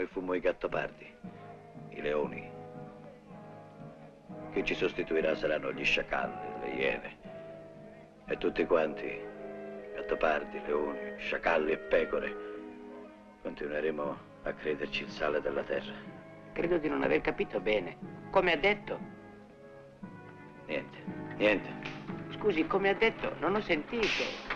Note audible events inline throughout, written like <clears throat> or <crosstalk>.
noi fummo i gattopardi, i leoni. Chi ci sostituirà saranno gli sciacalli, le iene e tutti quanti, gattopardi, leoni, sciacalli e pecore. Continueremo a crederci il sale della terra. Credo di non aver capito bene. Come ha detto? Niente, niente. Scusi, come ha detto? Non ho sentito.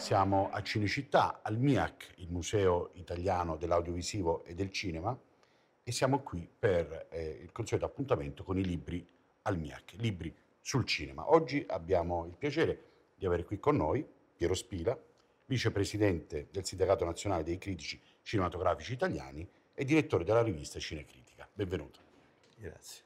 Siamo a Cinecittà, al MIAC, il Museo Italiano dell'Audiovisivo e del Cinema, e siamo qui per eh, il consueto appuntamento con i libri al MIAC, libri sul cinema. Oggi abbiamo il piacere di avere qui con noi Piero Spila, vicepresidente del Sindacato Nazionale dei Critici Cinematografici Italiani e direttore della rivista Cinecritica. Benvenuto. Grazie.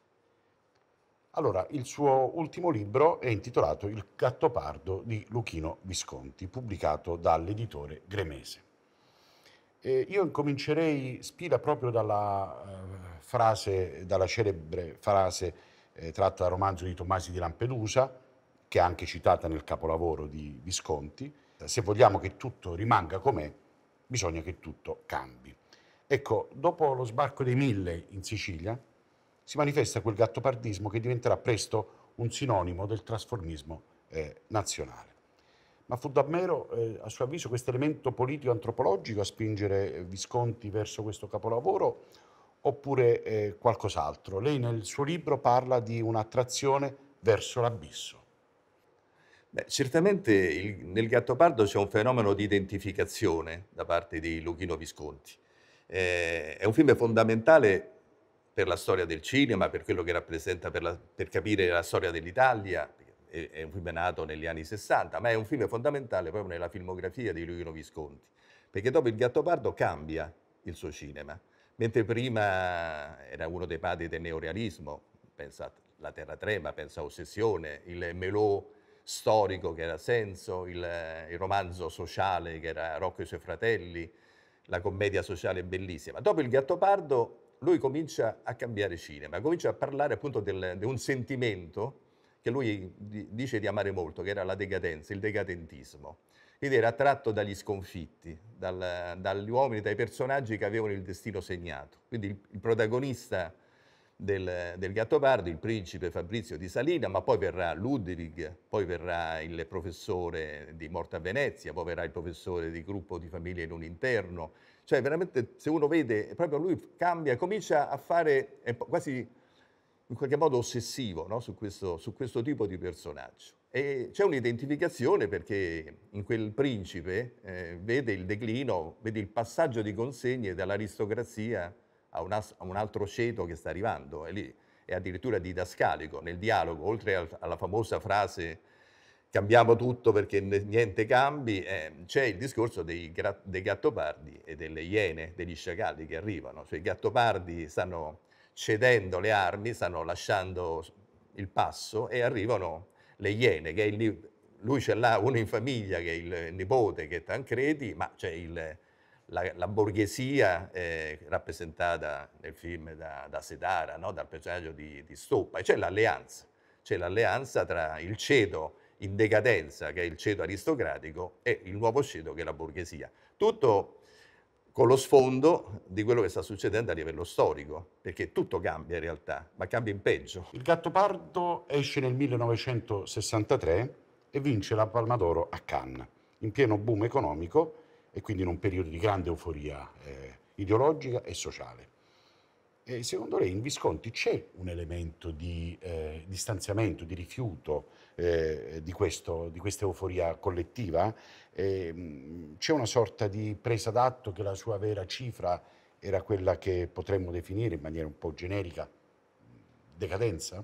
Allora, il suo ultimo libro è intitolato Il Gattopardo di Luchino Visconti, pubblicato dall'editore Gremese. E io incomincerei spira proprio dalla, eh, frase, dalla celebre frase eh, tratta dal romanzo di Tommasi di Lampedusa, che è anche citata nel capolavoro di Visconti. Se vogliamo che tutto rimanga com'è, bisogna che tutto cambi. Ecco, dopo lo sbarco dei mille in Sicilia, si manifesta quel gattopardismo che diventerà presto un sinonimo del trasformismo eh, nazionale. Ma fu davvero, eh, a suo avviso, questo elemento politico-antropologico a spingere eh, Visconti verso questo capolavoro oppure eh, qualcos'altro? Lei nel suo libro parla di un'attrazione verso l'abisso. Beh, certamente il, nel Gattopardo c'è un fenomeno di identificazione da parte di Luchino Visconti. Eh, è un film fondamentale per la storia del cinema, per quello che rappresenta per, la, per capire la storia dell'Italia. È, è un film nato negli anni 60, ma è un film fondamentale proprio nella filmografia di Luino Visconti, perché dopo Il Gattopardo cambia il suo cinema. Mentre prima era uno dei padri del neorealismo, pensa La Terra Trema, pensa a Ossessione, il Melò storico che era Senso, il, il, romanzo sociale che era Rocco e i suoi fratelli, la commedia sociale bellissima. Dopo il Gattopardo lui comincia a cambiare cinema, comincia a parlare appunto del, di un sentimento che lui dice di amare molto, che era la decadenza, il decadentismo. Quindi era attratto dagli sconfitti, dal, dagli uomini, dai personaggi che avevano il destino segnato. Quindi il, il protagonista del, del Gattopardo, il principe Fabrizio di Salina, ma poi verrà Ludwig, poi verrà il professore di Morta a Venezia, poi verrà il professore di gruppo di famiglia in un interno, cioè veramente se uno vede, proprio lui cambia, comincia a fare, è quasi in qualche modo ossessivo no? su, questo, su, questo, tipo di personaggio. E c'è un'identificazione perché in quel principe eh, vede il declino, vede il passaggio di consegne dall'aristocrazia a un, as- a un altro ceto che sta arrivando, è lì, è addirittura didascalico nel dialogo, oltre al- alla famosa frase cambiamo tutto perché niente cambi, eh, c'è il discorso dei, dei, gattopardi e delle iene, degli sciacalli che arrivano, cioè i gattopardi stanno cedendo le armi, stanno lasciando il passo e arrivano le iene, che il, lui ce l'ha uno in famiglia che è il nipote che è Tancredi, ma c'è il, la, la, borghesia eh, rappresentata nel film da, da Sedara, no? dal personaggio di, di Stoppa, e c'è l'alleanza, c'è l'alleanza tra il ceto in decadenza, che è il ceto aristocratico, e il nuovo ceto, che è la borghesia. Tutto con lo sfondo di quello che sta succedendo a livello storico, perché tutto cambia in realtà, ma cambia in peggio. Il Gattopardo esce nel 1963 e vince la Palma d'Oro a Cannes, in pieno boom economico e quindi in un periodo di grande euforia eh, ideologica e sociale. E secondo lei in Visconti c'è un elemento di eh, distanziamento, di rifiuto eh, di, questo, di, questa euforia collettiva? E, mm, c'è una sorta di presa d'atto che la sua vera cifra era quella che potremmo definire in maniera un po' generica mm, decadenza?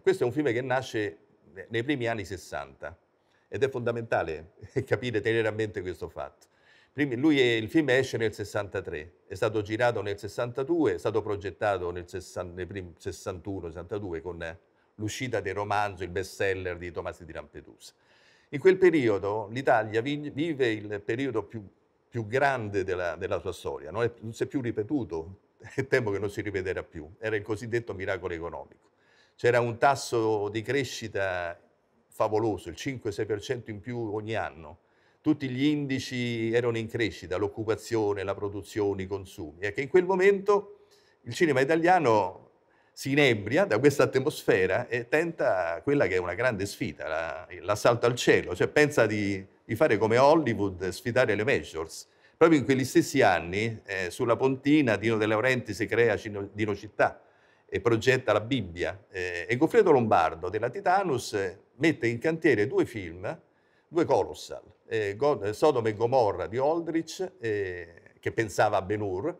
Questo è un film che nasce eh, nei primi anni 60 ed è fondamentale <laughs> capire, tenere a mente questo fatto. Lui è, il film esce nel 63, è stato girato nel 62, è stato progettato nel, 61-62 con l'uscita del romanzo, il bestseller di Tomasi di Lampedusa. In quel periodo l'Italia vive il periodo più, più grande della, della, sua storia, non, è, non si è più ripetuto, <laughs> e temo che non si ripeterà più, era il cosiddetto miracolo economico. C'era un tasso di crescita favoloso, il 5-6% in più ogni anno, tutti gli indici erano in crescita, l'occupazione, la produzione, i consumi, e ecco, che in quel momento il cinema italiano si inebria da questa atmosfera e tenta quella che è una grande sfida, l'assalto al cielo, cioè pensa di, di fare come Hollywood, sfidare le majors. Proprio in quegli stessi anni, eh, sulla Pontina, Dino De Laurenti si crea Cino, Dino Città e progetta la Bibbia. Eh, e Goffredo Lombardo della Titanus eh, mette in cantiere due film, due colossal, eh, Sodoma e Gomorra di Aldrich, eh, che pensava a Ben-Hur,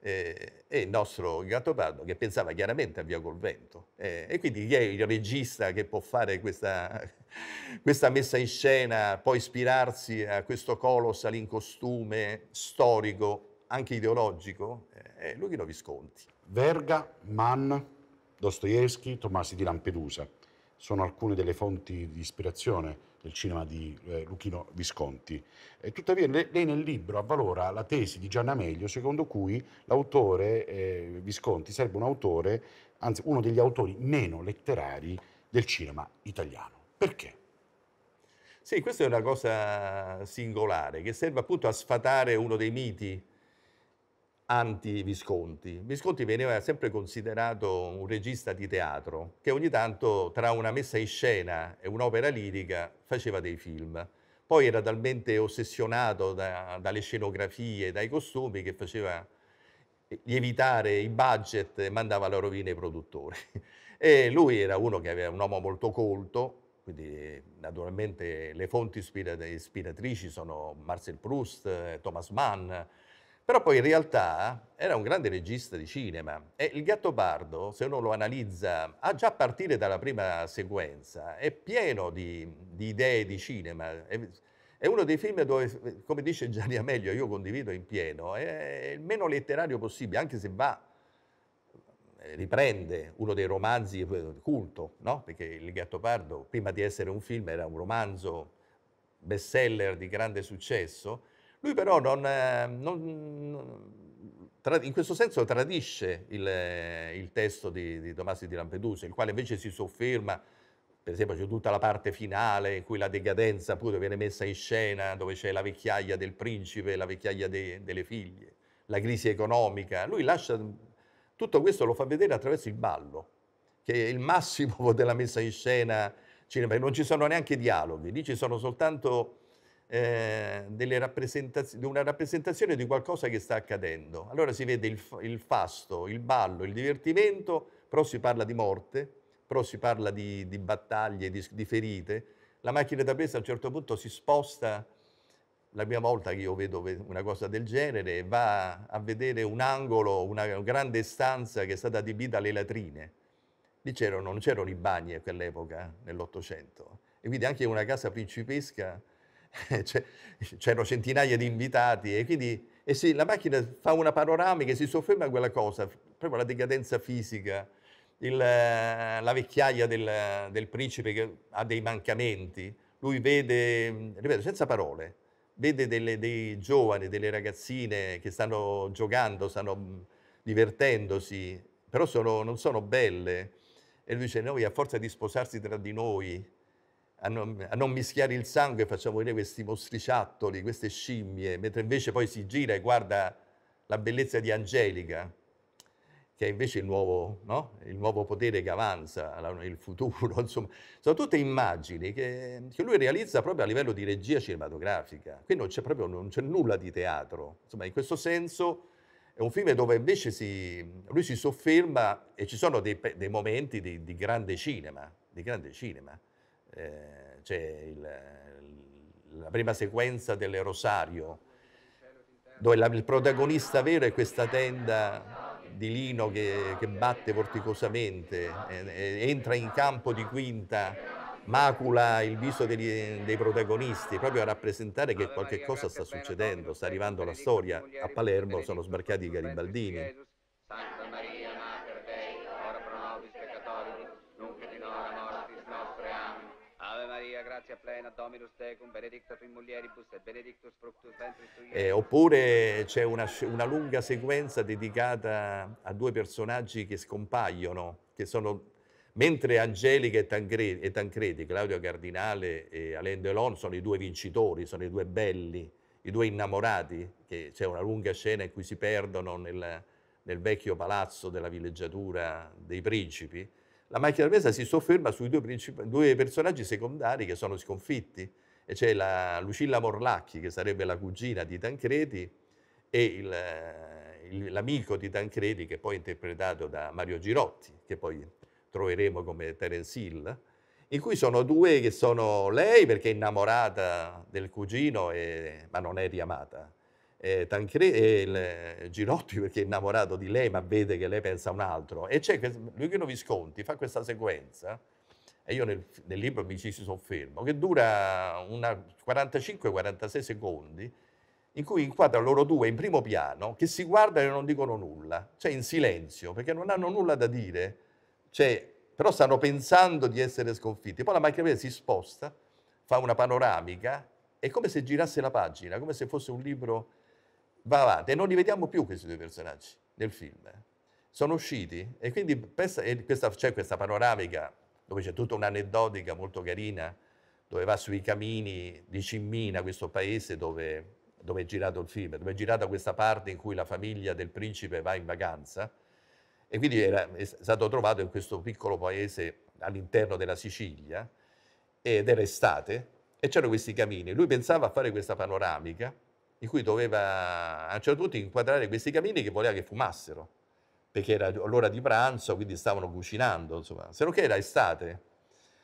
eh, e il nostro Gattopardo che pensava chiaramente a Via col Vento. e quindi chi è il regista che può fare questa, questa messa in scena, poi ispirarsi a questo colos costume storico, anche ideologico? È Luchino Visconti. Verga, Mann, Dostoevsky, Tomasi di Lampedusa sono alcune delle fonti di ispirazione del cinema di eh, Luchino Visconti. E tuttavia lei nel libro avvalora la tesi di Gianna Meglio secondo cui l'autore eh, Visconti sarebbe un autore, anzi uno degli autori meno letterari del cinema italiano. Perché? Sì, questa è una cosa singolare che serve appunto a sfatare uno dei miti anti-Visconti. Visconti veniva sempre considerato un regista di teatro che ogni tanto tra una messa in scena e un'opera lirica faceva dei film. Poi era talmente ossessionato da, dalle scenografie, dai costumi che faceva eh, lievitare i budget e mandava alla rovina i produttori. <laughs> E lui era uno che aveva un uomo molto colto, quindi naturalmente le fonti ispiratrici sono Marcel Proust, eh, Thomas Mann, però poi in realtà era un grande regista di cinema e il Gattopardo, se uno lo analizza, a già a partire dalla prima sequenza, è pieno di, di idee di cinema. È, è, uno dei film dove, come dice Gianni Amelio, io condivido in pieno, è il meno letterario possibile, anche se va eh, riprende uno dei romanzi eh, culto, no? perché Il Gattopardo, prima di essere un film, era un romanzo bestseller di grande successo, lui però non, eh, non, in questo senso tradisce il, il testo di, di Tomasi di Lampedusa, il quale invece si sofferma per esempio c'è tutta la parte finale in cui la decadenza appunto viene messa in scena, dove c'è la vecchiaia del principe, la vecchiaia de, delle figlie, la crisi economica. Lui lascia tutto questo, lo fa vedere attraverso il ballo, che è il massimo <laughs> della messa in scena cinema. Non ci sono neanche dialoghi, lì ci sono soltanto eh, rappresentaz una rappresentazione di qualcosa che sta accadendo. Allora si vede il, il, fasto, il ballo, il divertimento, però si parla di morte, però si parla di, di battaglie, di, di, ferite. La macchina da presa a un certo punto si sposta, la prima volta che io vedo una cosa del genere, va a vedere un angolo, una grande stanza che è stata adibita alle latrine. Lì non c'erano i bagni a quell'epoca, nell'Ottocento. E quindi anche una casa principesca <laughs> Cioè, c'erano centinaia di invitati e quindi e sì, la macchina fa una panoramica e si sofferma a quella cosa, proprio la decadenza fisica, il, eh, la vecchiaia del, del, principe che ha dei mancamenti, lui vede, ripeto, senza parole, vede delle, dei giovani, delle ragazzine che stanno giocando, stanno mm, divertendosi, però sono, non sono belle. E lui dice, noi a forza di sposarsi tra di noi, a non, a non, mischiare il sangue, facciamo vedere questi mostriciattoli, queste scimmie, mentre invece poi si gira e guarda la bellezza di Angelica, che è invece il nuovo, no? il nuovo potere che avanza, il futuro, <laughs> insomma. Sono tutte immagini che, che, lui realizza proprio a livello di regia cinematografica. Qui non c'è proprio non c'è nulla di teatro. Insomma, in questo senso è un film dove invece si, lui si sofferma e ci sono dei, dei momenti di, di grande cinema, di grande cinema. Eh, c'è il, la prima sequenza del Rosario, dove la, il protagonista vero è questa tenda di lino che, che batte vorticosamente, eh, entra in campo di quinta macula il viso degli, dei protagonisti, proprio a rappresentare che qualche cosa sta succedendo, sta arrivando la storia. A Palermo sono sbarcati i garibaldini. grazia plena, Dominus Tecum, benedicta tui mulieribus e benedictus fructus ventris tui. Eh, oppure c'è una, una, lunga sequenza dedicata a due personaggi che scompaiono, che sono, mentre Angelica e Tancredi, e Tancredi Claudio Cardinale e Alain Delon sono i due vincitori, sono i due belli, i due innamorati, che c'è una lunga scena in cui si perdono nel, nel vecchio palazzo della villeggiatura dei principi, la macchia della presa si sofferma sui due, due personaggi secondari che sono sconfitti, e c'è la Lucilla Morlacchi, che sarebbe la cugina di Tancredi, e l'amico di Tancredi, che poi è interpretato da Mario Girotti, che poi troveremo come Terence Hill, in cui sono due che sono lei perché è innamorata del cugino, e, ma non è riamata, eh, Tancre- eh, il eh, Girotti perché è innamorato di lei ma vede che lei pensa a un altro e c'è questo, Luchino Visconti fa questa sequenza e io nel, nel libro mi ci soffermo che dura 45-46 secondi in cui inquadra loro due in primo piano che si guardano e non dicono nulla cioè in silenzio perché non hanno nulla da dire cioè, però stanno pensando di essere sconfitti poi la macchina si sposta fa una panoramica è come se girasse la pagina come se fosse un libro va avanti e non li vediamo più questi due personaggi nel film. Eh. Sono usciti e quindi c'è questa panoramica dove c'è tutta un'aneddotica molto carina dove va sui camini di Cimmina, questo paese dove, dove è girato il film, dove è girata questa parte in cui la famiglia del principe va in vacanza e quindi era, è stato trovato in questo piccolo paese all'interno della Sicilia ed era estate e c'erano questi camini. Lui pensava a fare questa panoramica in cui doveva a un certo punto inquadrare questi camini che voleva che fumassero, perché era l'ora di pranzo, quindi stavano cucinando, insomma, se non che era estate.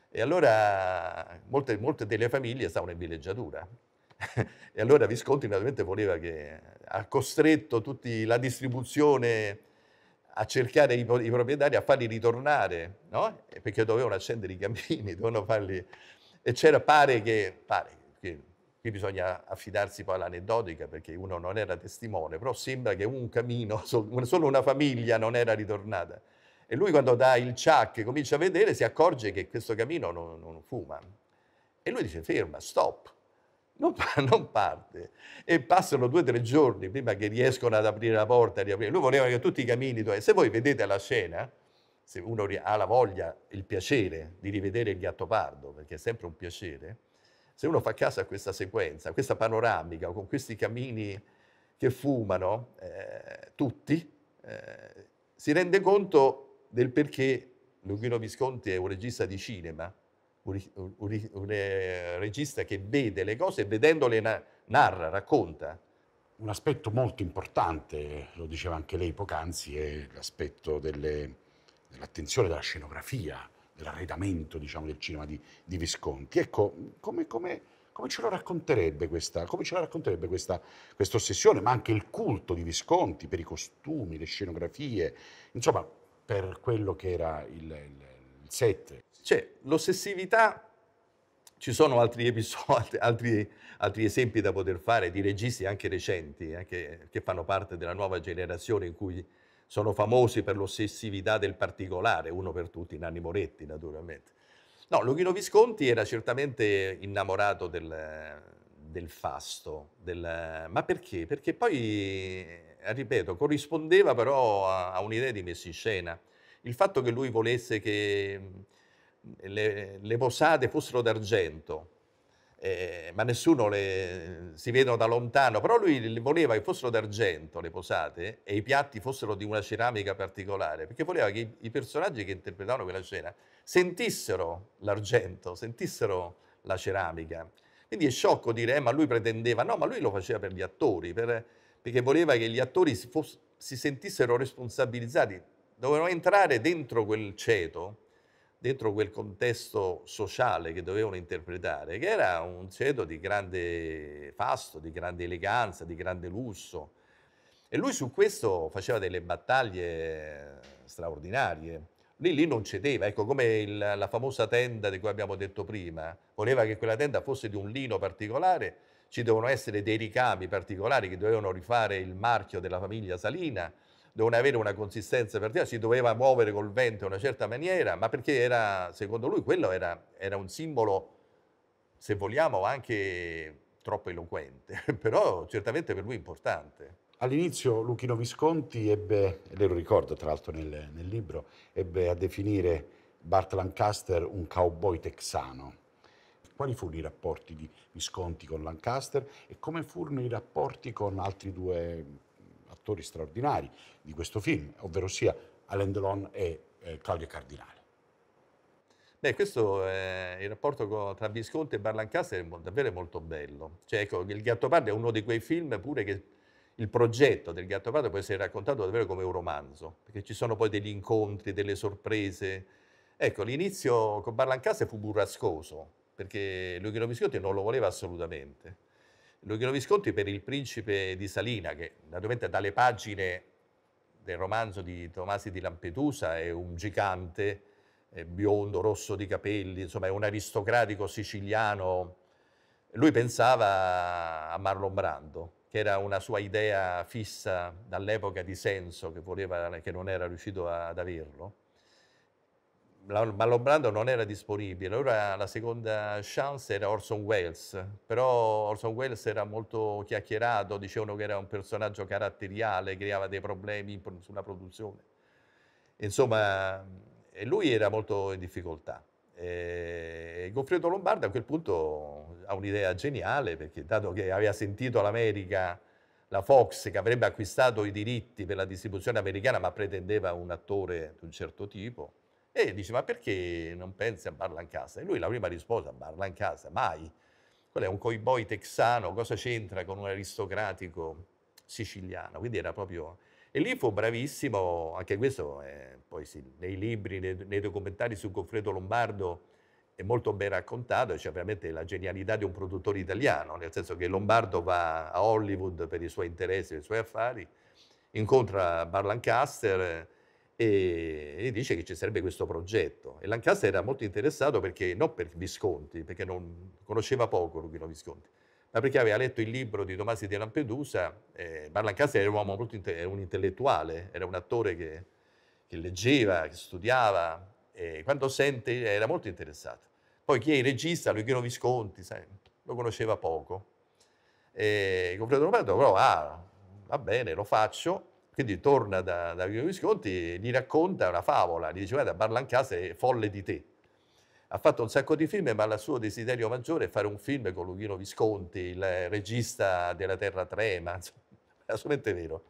E allora molte, molte delle famiglie stavano in villeggiatura. <laughs> e allora Visconti naturalmente voleva che ha costretto tutti la distribuzione a cercare i, i proprietari a farli ritornare, no? perché dovevano accendere i cammini, <laughs> dovevano farli... E c'era, pare che, pare che qui bisogna affidarsi poi all'aneddotica perché uno non era testimone, però sembra che un camino, <laughs> solo una famiglia non era ritornata. E lui quando dà il ciac e comincia a vedere si accorge che questo camino non, non fuma. E lui dice ferma, stop, non, <laughs> non, parte. E passano due o tre giorni prima che riescono ad aprire la porta, riaprire. Lui voleva che tutti i camini... Se voi vedete la scena, se uno ha la voglia, il piacere di rivedere il gatto pardo, perché è sempre un piacere, se uno fa caso a questa sequenza, a questa panoramica, con questi camini che fumano, eh, tutti, eh, si rende conto del perché Luchino Visconti è un regista di cinema, un, un, un, un eh, regista che vede le cose e vedendole na narra, racconta. Un aspetto molto importante, lo diceva anche lei poc'anzi, è l'aspetto dell'attenzione della scenografia, l'arredamento diciamo, del cinema di, di Visconti. Ecco, come, come, come, ce lo racconterebbe questa, come ce la racconterebbe questa, questa ossessione, ma anche il culto di Visconti per i costumi, le scenografie, insomma, per quello che era il, il, il set. C'è l'ossessività ci sono altri episodi, <laughs> altri, altri, esempi da poter fare di registi anche recenti, eh, che, che, fanno parte della nuova generazione in cui sono famosi per l'ossessività del particolare, uno per tutti, Nanni Moretti naturalmente. No, Luchino Visconti era certamente innamorato del, del fasto, del, ma perché? Perché poi, eh, ripeto, corrispondeva però a, a un'idea di messa in scena. Il fatto che lui volesse che mm, le, le posate fossero d'argento, eh, ma nessuno le, si vedono da lontano, però lui voleva che fossero d'argento le posate e i piatti fossero di una ceramica particolare, perché voleva che i, i personaggi che interpretavano quella scena sentissero l'argento, sentissero la ceramica. Quindi è sciocco dire, eh, ma lui pretendeva, no, ma lui lo faceva per gli attori, per, perché voleva che gli attori si, foss, si sentissero responsabilizzati, dovevano entrare dentro quel ceto dentro quel contesto sociale che dovevano interpretare, che era un ceto di grande fasto, di grande eleganza, di grande lusso. E lui su questo faceva delle battaglie straordinarie. Lì, lì non cedeva, ecco come il, la famosa tenda di cui abbiamo detto prima, voleva che quella tenda fosse di un lino particolare, ci devono essere dei ricami particolari che dovevano rifare il marchio della famiglia Salina, dovevano avere una consistenza particolare, si doveva muovere col vento in una certa maniera, ma perché era, secondo lui quello era, era un simbolo, se vogliamo, anche troppo eloquente, <laughs> però certamente per lui importante. All'inizio Luchino Visconti ebbe, e lo ricordo tra l'altro nel, nel, libro, ebbe a definire Bart Lancaster un cowboy texano. Quali furono i rapporti di Visconti con Lancaster e come furono i rapporti con altri due attori straordinari di questo film, ovvero sia Alain Delon e eh, Claudio Cardinale. Beh, questo è eh, il rapporto tra Visconti e Barlancaster è davvero molto bello. Cioè, ecco, il Gattopardo è uno di quei film pure che il progetto del Gattopardo può essere raccontato davvero come un romanzo, perché ci sono poi degli incontri, delle sorprese. Ecco, l'inizio con Barlancaster fu burrascoso, perché Luchino Visconti non lo voleva assolutamente Luchino Visconti per Il principe di Salina, che naturalmente dalle pagine del romanzo di Tomasi di Lampedusa è un gigante, è biondo, rosso di capelli, insomma è un aristocratico siciliano. Lui pensava a Marlon Brando, che era una sua idea fissa dall'epoca di senso che, voleva, che non era riuscito ad averlo. Mallobrando non era disponibile, allora la seconda chance era Orson Welles, però Orson Welles era molto chiacchierato, dicevano che era un personaggio caratteriale, creava dei problemi sulla produzione. Insomma, e lui era molto in difficoltà. E Goffredo Lombardo a quel punto ha un'idea geniale, perché dato che aveva sentito l'America la Fox che avrebbe acquistato i diritti per la distribuzione americana ma pretendeva un attore di un certo tipo, e dice, ma perché non pensi a Barlancasa? E lui la prima risposta, Barlancasa, mai. Quello è un coiboi texano, cosa c'entra con un aristocratico siciliano? Quindi era proprio... E lì fu bravissimo, anche questo è, poi sì, nei libri, nei, nei documentari su Goffredo Lombardo è molto ben raccontato, cioè veramente la genialità di un produttore italiano, nel senso che Lombardo va a Hollywood per i suoi interessi, i suoi affari, incontra Barlancaster, e, e dice che ci sarebbe questo progetto. E Lancaster era molto interessato perché, non per Visconti, perché non, conosceva poco Rubino Visconti, ma perché aveva letto il libro di Tomasi di Lampedusa, eh, ma Lancaster era un uomo molto inte- un intellettuale, era un attore che, che leggeva, che studiava, e quando sente era molto interessato. Poi chi è il regista, Luchino Visconti, sai, lo conosceva poco. E il confronto Roberto però, ah, va bene, lo faccio, quindi torna da, da Vito Visconti e gli racconta una favola, gli dice guarda Barlancasa è folle di te. Ha fatto un sacco di film, ma il suo desiderio maggiore è fare un film con Luchino Visconti, il regista della Terra Trema, insomma, è assolutamente vero.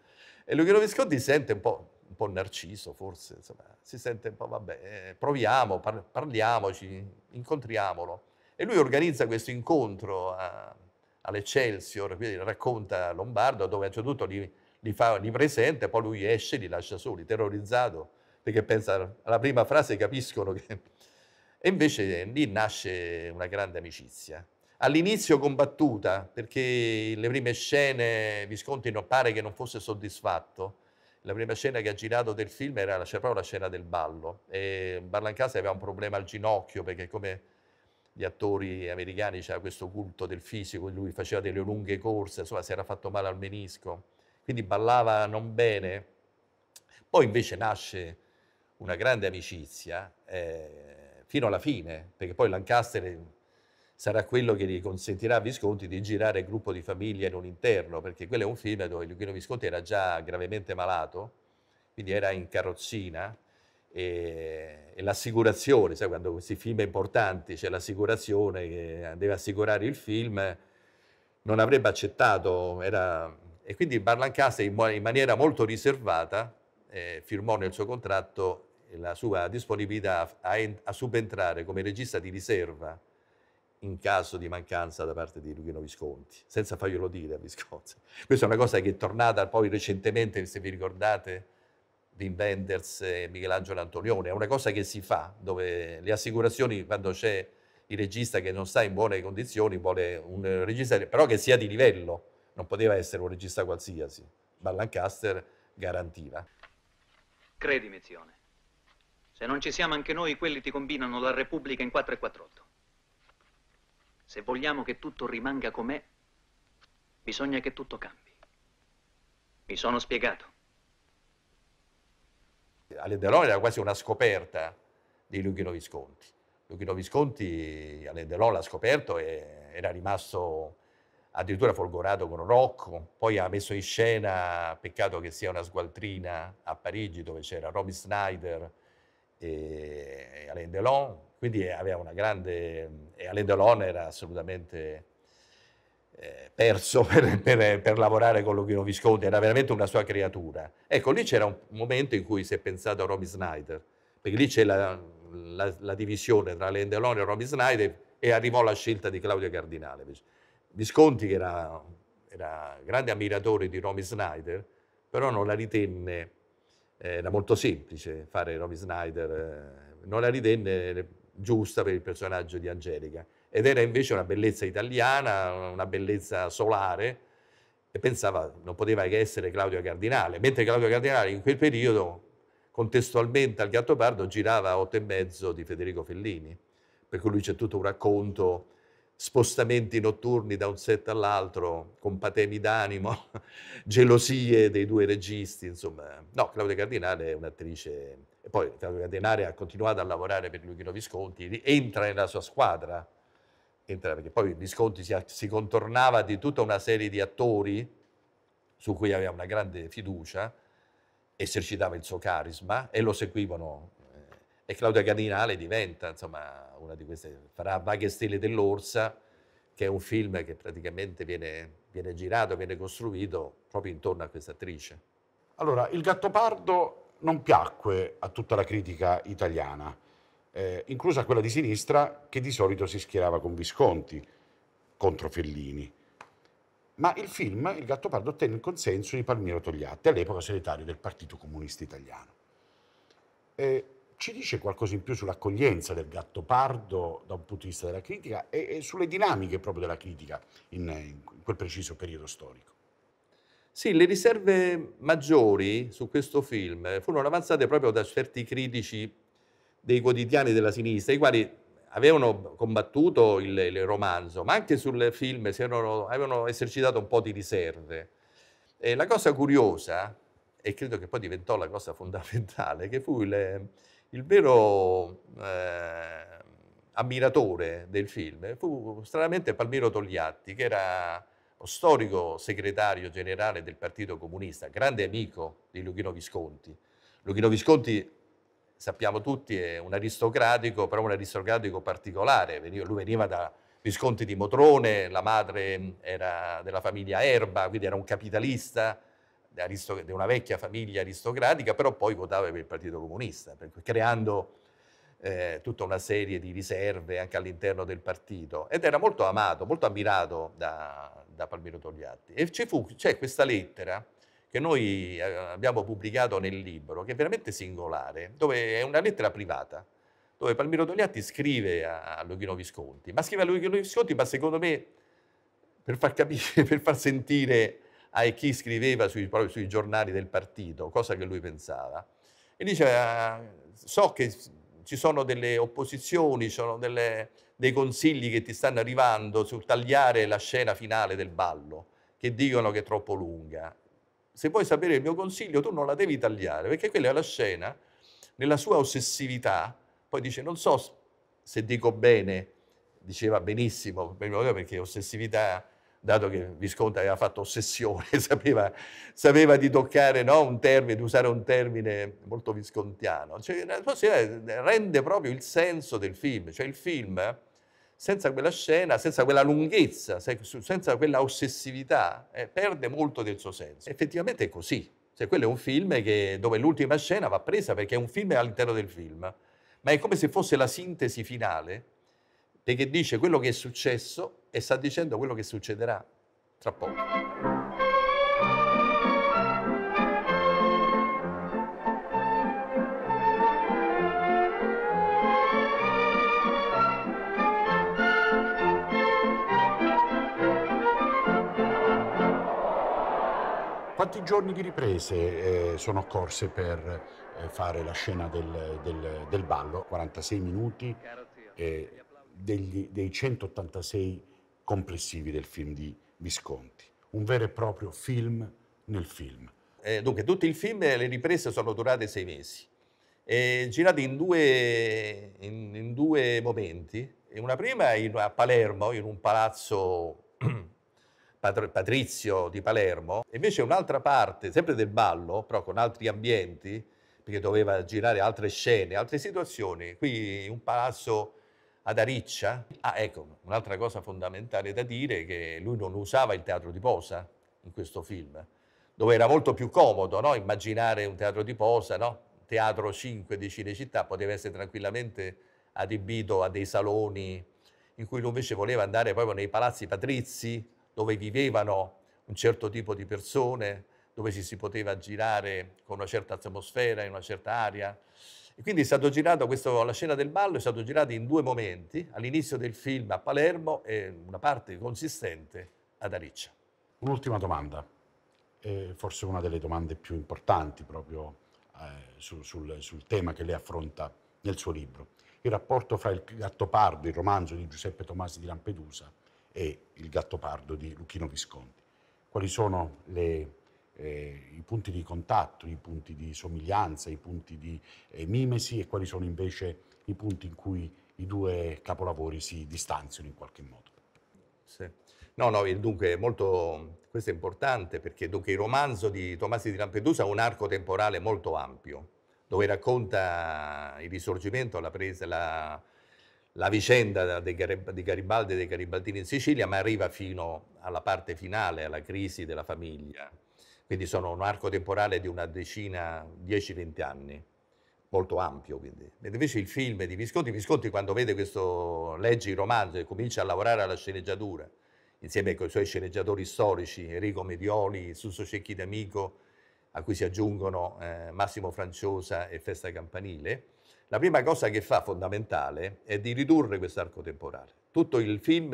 E Luchino Visconti sente un po', un po' narciso forse, insomma, si sente un po', vabbè, eh, proviamo, par parliamoci, incontriamolo. E lui organizza questo incontro all'Excelsior, quindi racconta Lombardo, dove a un certo punto gli, li, fa, li presenta, poi lui esce e li lascia soli, terrorizzato, perché pensa alla prima frase capiscono che... E invece lì nasce una grande amicizia. All'inizio combattuta, perché le prime scene Visconti non pare che non fosse soddisfatto. La prima scena che ha girato del film era la, proprio la scena del ballo. E Barlancase aveva un problema al ginocchio, perché come gli attori americani c'era questo culto del fisico, lui faceva delle lunghe corse, insomma si era fatto male al menisco quindi ballava non bene. Poi invece nasce una grande amicizia eh, fino alla fine, perché poi Lancaster sarà quello che gli consentirà a Visconti di girare il gruppo di famiglia in un interno, perché quello è un film dove Luchino Visconti era già gravemente malato, quindi era in carrozzina e, e l'assicurazione, sai quando questi film importanti c'è l'assicurazione che deve assicurare il film, non avrebbe accettato, era e quindi Barlancase in, in maniera molto riservata eh, firmò nel suo contratto la sua disponibilità a, a, subentrare come regista di riserva in caso di mancanza da parte di Luchino Visconti, senza farglielo dire a Visconti. <laughs> Questa è una cosa che è tornata poi recentemente, se vi ricordate, Wim Wenders e Michelangelo Antonione, è una cosa che si fa, dove le assicurazioni, quando c'è il regista che non sta in buone condizioni, vuole un regista però che sia di livello, non poteva essere un regista qualsiasi. Ma Lancaster garantiva. Credimi, Zione. Se non ci siamo anche noi, quelli ti combinano la Repubblica in 4 e 48. Se vogliamo che tutto rimanga com'è, bisogna che tutto cambi. Mi sono spiegato. Ale Deloro era quasi una scoperta di Luchino Visconti. Luchino Visconti, Ale Deloro l'ha scoperto e era rimasto addirittura folgorato con Rocco, poi ha messo in scena, peccato che sia una sgualtrina a Parigi dove c'era Robbie Snyder e Alain Delon, quindi aveva una grande... e Alain Delon era assolutamente eh, perso <laughs> per, per, per, lavorare con Luchino Visconti, era veramente una sua creatura. Ecco, lì c'era un momento in cui si è pensato a Robbie Snyder, perché lì c'è la, la, la divisione tra Alain Delon e Robbie Snyder e arrivò la scelta di Claudio Cardinale. Invece. Visconti, che era, era grande ammiratore di Romy Snyder, però non la ritenne, eh, era molto semplice fare Romy Snyder, eh, non la ritenne eh, giusta per il personaggio di Angelica ed era invece una bellezza italiana, una bellezza solare e pensava non poteva che essere Claudio Cardinale, mentre Claudio Cardinale in quel periodo contestualmente al Gattopardo girava a otto e mezzo di Federico Fellini, per cui lui c'è tutto un racconto spostamenti notturni da un set all'altro, con patemi d'animo, <laughs> gelosie dei due registi, insomma. No, Claudia Cardinale è un'attrice... E poi Claudia Cardinale ha continuato a lavorare per Luchino Visconti, entra nella sua squadra, entra, perché poi Visconti si, si contornava di tutta una serie di attori su cui aveva una grande fiducia, esercitava il suo carisma e lo seguivano e Claudia Cardinale diventa insomma, una di queste, farà Vaghe Stelle dell'Orsa, che è un film che praticamente viene, viene girato, viene costruito proprio intorno a questa attrice. Allora, Il Gattopardo non piacque a tutta la critica italiana, eh, inclusa quella di sinistra che di solito si schierava con Visconti contro Fellini. Ma il film, Il Gattopardo, ottenne il consenso di Palmiro Togliatti, all'epoca segretario del Partito Comunista Italiano. Eh, ci dice qualcosa in più sull'accoglienza del gatto pardo da un punto di vista della critica e, e sulle dinamiche proprio della critica in, in quel preciso periodo storico? Sì, le riserve maggiori su questo film furono avanzate proprio da certi critici dei quotidiani della sinistra, i quali avevano combattuto il, il romanzo, ma anche sul film erano, avevano esercitato un po' di riserve. E la cosa curiosa, e credo che poi diventò la cosa fondamentale, che fu il, il vero eh, ammiratore del film fu stranamente Palmiro Togliatti, che era lo storico segretario generale del Partito Comunista, grande amico di Luchino Visconti. Luchino Visconti, sappiamo tutti, è un aristocratico, però un aristocratico particolare. Lui veniva da Visconti di Motrone, la madre era della famiglia Erba, quindi era un capitalista di una vecchia famiglia aristocratica, però poi votava per il Partito Comunista, creando eh, tutta una serie di riserve anche all'interno del partito. Ed era molto amato, molto ammirato da, da Palmiro Togliatti. E c'è cioè, questa lettera che noi eh, abbiamo pubblicato nel libro, che è veramente singolare, dove è una lettera privata, dove Palmiro Togliatti scrive a, a Luchino Visconti, ma scrive a Luchino Visconti, ma secondo me per far capire, <laughs> per far sentire a chi scriveva sui, proprio sui giornali del partito cosa che lui pensava. E diceva, eh, so che ci sono delle opposizioni, ci sono delle, dei consigli che ti stanno arrivando sul tagliare la scena finale del ballo, che dicono che è troppo lunga. Se vuoi sapere il mio consiglio, tu non la devi tagliare, perché quella è la scena, nella sua ossessività, poi dice, non so se dico bene, diceva benissimo, perché ossessività dato che Visconti aveva fatto ossessione, <laughs> sapeva, sapeva di toccare no, un termine, di usare un termine molto viscontiano, cioè, rende proprio il senso del film, cioè il film senza quella scena, senza quella lunghezza, senza quella ossessività, eh, perde molto del suo senso. Effettivamente è così, cioè, quello è un film che, dove l'ultima scena va presa perché è un film all'interno del film, ma è come se fosse la sintesi finale, perché dice quello che è successo e sta dicendo quello che succederà tra poco. Quanti giorni di riprese eh, sono occorse per eh, fare la scena del, del, del ballo? 46 minuti eh, degli, dei 186 complessivi del film di Visconti. Un vero e proprio film nel film. Eh, dunque, tutto il film, e eh, le riprese sono durate sei mesi, eh, girate in due, in, in due momenti. una prima in, a Palermo, in un palazzo <clears throat> patrizio di Palermo, invece un'altra parte, sempre del ballo, però con altri ambienti, perché doveva girare altre scene, altre situazioni, qui in un palazzo ad Ariccia. Ah, ecco, un'altra cosa fondamentale da dire è che lui non usava il teatro di posa in questo film, dove era molto più comodo no? immaginare un teatro di posa, no? teatro 5 di Cinecittà, poteva essere tranquillamente adibito a dei saloni in cui lui invece voleva andare proprio nei palazzi patrizi, dove vivevano un certo tipo di persone, dove ci si poteva girare con una certa atmosfera, in una certa aria. E quindi è stato girato questo, la scena del ballo è stata girata in due momenti, all'inizio del film a Palermo e una parte consistente ad Ariccia. Un'ultima domanda, eh, forse una delle domande più importanti proprio eh, su, sul, sul tema che lei affronta nel suo libro, il rapporto fra il Gattopardo, il romanzo di Giuseppe Tomasi di Lampedusa, e il Gattopardo di Luchino Visconti. Quali sono le eh, i punti di contatto, i punti di somiglianza, i punti di eh, mimesi e quali sono invece i punti in cui i due capolavori si distanziano in qualche modo. Sì. No, no, dunque è molto, questo è importante perché dunque, il romanzo di Tomasi di Lampedusa ha un arco temporale molto ampio, dove racconta il risorgimento, la, presa, la, la vicenda di Garibaldi e dei Garibaldini in Sicilia, ma arriva fino alla parte finale, alla crisi della famiglia quindi sono un arco temporale di una decina, 10-20 anni, molto ampio quindi. Mentre invece il film di Visconti, Visconti quando vede questo, legge il romanzo e comincia a lavorare alla sceneggiatura, insieme con i suoi sceneggiatori storici, Enrico Medioni, Susso Cecchi d'Amico, a cui si aggiungono eh, Massimo Franciosa e Festa Campanile, la prima cosa che fa fondamentale è di ridurre questo arco temporale. Tutto il film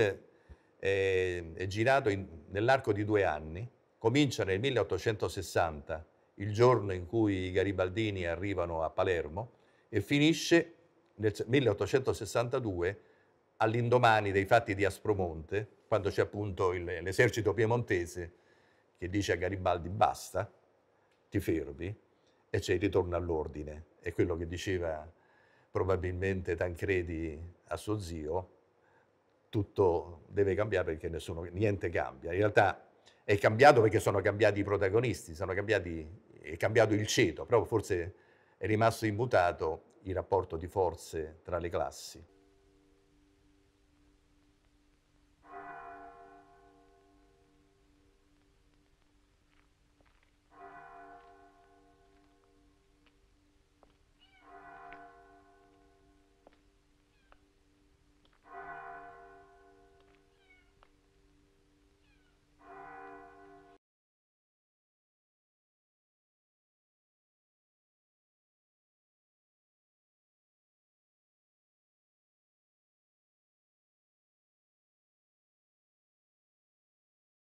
è, è girato nell'arco di due anni, comincia nel 1860, il giorno in cui i garibaldini arrivano a Palermo, e finisce nel 1862 all'indomani dei fatti di Aspromonte, quando c'è appunto l'esercito piemontese che dice a Garibaldi basta, ti fermi, e c'è il ritorno all'ordine. È quello che diceva probabilmente Tancredi a suo zio, tutto deve cambiare perché nessuno, niente cambia. In realtà è cambiato perché sono cambiati i protagonisti, cambiati, è cambiato il ceto, però forse è rimasto immutato il rapporto di forze tra le classi.